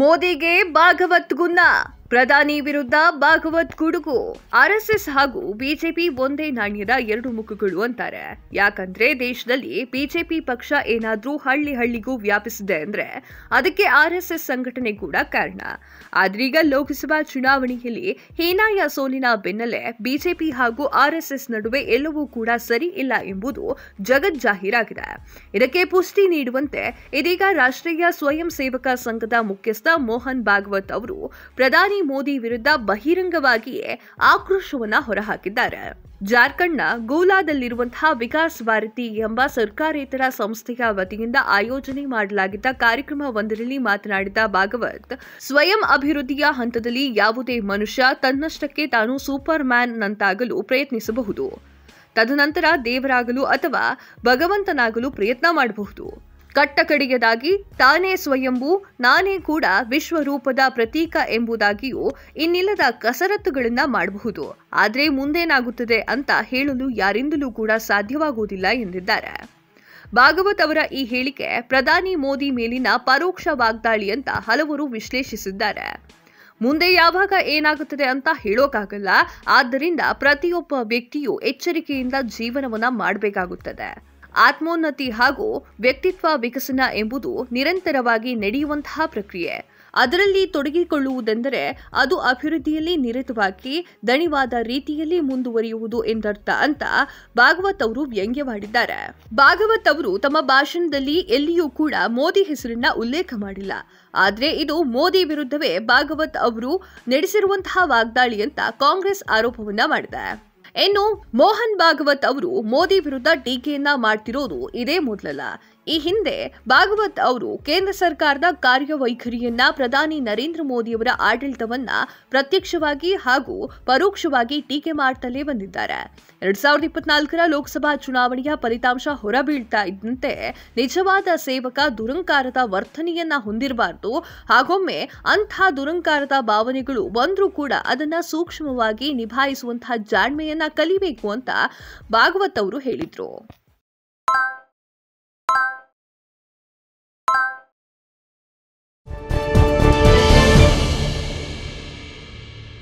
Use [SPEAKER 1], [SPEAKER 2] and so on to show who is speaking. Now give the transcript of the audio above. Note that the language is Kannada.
[SPEAKER 1] ಮೋದಿಗೆ ಭಾಗವತ್ ಗುನ್ನ ಪ್ರಧಾನಿ ವಿರುದ್ಧ ಭಾಗವತ್ ಗುಡುಗು ಆರ್ಎಸ್ಎಸ್ ಹಾಗೂ ಬಿಜೆಪಿ ಒಂದೇ ನಾಣ್ಯದ ಎರಡು ಮುಖಗಳು ಅಂತಾರೆ ಯಾಕಂದ್ರೆ ದೇಶದಲ್ಲಿ ಬಿಜೆಪಿ ಪಕ್ಷ ಏನಾದ್ರೂ ಹಳ್ಳಿ ಹಳ್ಳಿಗೂ ವ್ಯಾಪಿಸಿದೆ ಅಂದ್ರೆ ಅದಕ್ಕೆ ಆರ್ಎಸ್ಎಸ್ ಸಂಘಟನೆ ಕೂಡ ಕಾರಣ ಆದ್ರೀಗ ಲೋಕಸಭಾ ಚುನಾವಣೆಯಲ್ಲಿ ಹೀನಾಯ ಸೋಲಿನ ಬೆನ್ನಲ್ಲೇ ಬಿಜೆಪಿ ಹಾಗೂ ಆರ್ಎಸ್ಎಸ್ ನಡುವೆ ಎಲ್ಲವೂ ಕೂಡ ಸರಿ ಇಲ್ಲ ಎಂಬುದು ಜಾಹೀರಾಗಿದೆ ಇದಕ್ಕೆ ಪುಷ್ಟಿ ನೀಡುವಂತೆ ಇದೀಗ ರಾಷ್ಟ್ರೀಯ ಸ್ವಯಂ ಸೇವಕ ಸಂಘದ ಮುಖ್ಯಸ್ಥ ಮೋಹನ್ ಭಾಗವತ್ ಅವರು ಪ್ರಧಾನಿ ಪ್ರಧಾನಿ ಮೋದಿ ವಿರುದ್ಧ ಬಹಿರಂಗವಾಗಿಯೇ ಆಕ್ರೋಶವನ್ನ ಹೊರಹಾಕಿದ್ದಾರೆ ಜಾರ್ಖಂಡ್ನ ಗೋಲಾದಲ್ಲಿರುವಂತಹ ವಿಕಾಸ್ ಭಾರತಿ ಎಂಬ ಸರ್ಕಾರೇತರ ಸಂಸ್ಥೆಯ ವತಿಯಿಂದ ಆಯೋಜನೆ ಮಾಡಲಾಗಿದ್ದ ಕಾರ್ಯಕ್ರಮವೊಂದರಲ್ಲಿ ಮಾತನಾಡಿದ ಭಾಗವತ್ ಸ್ವಯಂ ಅಭಿವೃದ್ಧಿಯ ಹಂತದಲ್ಲಿ ಯಾವುದೇ ಮನುಷ್ಯ ತನ್ನಷ್ಟಕ್ಕೆ ತಾನು ಸೂಪರ್ ಮ್ಯಾನ್ ನಂತಾಗಲು ಪ್ರಯತ್ನಿಸಬಹುದು ತದನಂತರ ದೇವರಾಗಲು ಅಥವಾ ಭಗವಂತನಾಗಲು ಪ್ರಯತ್ನ ಮಾಡಬಹುದು ಕಟ್ಟಕಡಿಗೆದಾಗಿ ತಾನೇ ಸ್ವಯಂಭೂ ನಾನೇ ಕೂಡ ವಿಶ್ವರೂಪದ ಪ್ರತೀಕ ಎಂಬುದಾಗಿಯೂ ಇನ್ನಿಲ್ಲದ ಕಸರತ್ತುಗಳನ್ನ ಮಾಡಬಹುದು ಆದರೆ ಮುಂದೇನಾಗುತ್ತದೆ ಅಂತ ಹೇಳಲು ಯಾರಿಂದಲೂ ಕೂಡ ಸಾಧ್ಯವಾಗುವುದಿಲ್ಲ ಎಂದಿದ್ದಾರೆ ಭಾಗವತ್ ಅವರ ಈ ಹೇಳಿಕೆ ಪ್ರಧಾನಿ ಮೋದಿ ಮೇಲಿನ ಪರೋಕ್ಷ ವಾಗ್ದಾಳಿ ಅಂತ ಹಲವರು ವಿಶ್ಲೇಷಿಸಿದ್ದಾರೆ ಮುಂದೆ ಯಾವಾಗ ಏನಾಗುತ್ತದೆ ಅಂತ ಹೇಳೋಕ್ಕಾಗಲ್ಲ ಆದ್ದರಿಂದ ಪ್ರತಿಯೊಬ್ಬ ವ್ಯಕ್ತಿಯು ಎಚ್ಚರಿಕೆಯಿಂದ ಜೀವನವನ್ನ ಮಾಡಬೇಕಾಗುತ್ತದೆ ಆತ್ಮೋನ್ನತಿ ಹಾಗೂ ವ್ಯಕ್ತಿತ್ವ ವಿಕಸನ ಎಂಬುದು ನಿರಂತರವಾಗಿ ನಡೆಯುವಂತಹ ಪ್ರಕ್ರಿಯೆ ಅದರಲ್ಲಿ ತೊಡಗಿಕೊಳ್ಳುವುದೆಂದರೆ ಅದು ಅಭಿವೃದ್ಧಿಯಲ್ಲಿ ನಿರತವಾಗಿ ದಣಿವಾದ ರೀತಿಯಲ್ಲಿ ಮುಂದುವರಿಯುವುದು ಎಂದರ್ಥ ಅಂತ ಭಾಗವತ್ ಅವರು ವ್ಯಂಗ್ಯವಾಡಿದ್ದಾರೆ ಭಾಗವತ್ ಅವರು ತಮ್ಮ ಭಾಷಣದಲ್ಲಿ ಎಲ್ಲಿಯೂ ಕೂಡ ಮೋದಿ ಹೆಸರನ್ನ ಉಲ್ಲೇಖ ಮಾಡಿಲ್ಲ ಆದರೆ ಇದು ಮೋದಿ ವಿರುದ್ಧವೇ ಭಾಗವತ್ ಅವರು ನಡೆಸಿರುವಂತಹ ವಾಗ್ದಾಳಿ ಅಂತ ಕಾಂಗ್ರೆಸ್ ಆರೋಪವನ್ನ ಮಾಡಿದೆ ಇನ್ನು ಮೋಹನ್ ಭಾಗವತ್ ಅವರು ಮೋದಿ ವಿರುದ್ಧ ಟೀಕೆಯನ್ನ ಮಾಡ್ತಿರೋದು ಇದೇ ಮೊದಲಲ್ಲ ಈ ಹಿಂದೆ ಭಾಗವತ್ ಅವರು ಕೇಂದ್ರ ಸರ್ಕಾರದ ಕಾರ್ಯವೈಖರಿಯನ್ನ ಪ್ರಧಾನಿ ನರೇಂದ್ರ ಮೋದಿಯವರ ಆಡಳಿತವನ್ನ ಪ್ರತ್ಯಕ್ಷವಾಗಿ ಹಾಗೂ ಪರೋಕ್ಷವಾಗಿ ಟೀಕೆ ಮಾಡುತ್ತಲೇ ಬಂದಿದ್ದಾರೆ ಎರಡ್ ಸಾವಿರದ ಇಪ್ಪತ್ನಾಲ್ಕರ ಲೋಕಸಭಾ ಚುನಾವಣೆಯ ಫಲಿತಾಂಶ ಹೊರಬೀಳ್ತಾ ಇದ್ದಂತೆ ನಿಜವಾದ ಸೇವಕ ದುರಂಕಾರದ ವರ್ತನೆಯನ್ನ ಹೊಂದಿರಬಾರದು ಹಾಗೊಮ್ಮೆ ಅಂಥ ದುರಂಕಾರದ ಭಾವನೆಗಳು ಬಂದರೂ ಕೂಡ ಅದನ್ನ ಸೂಕ್ಷ್ಮವಾಗಿ ನಿಭಾಯಿಸುವಂತಹ ಜಾಣ್ಮೆಯನ್ನ ಕಲಿಬೇಕು ಅಂತ ಭಾಗವತ್ ಅವರು ಹೇಳಿದರು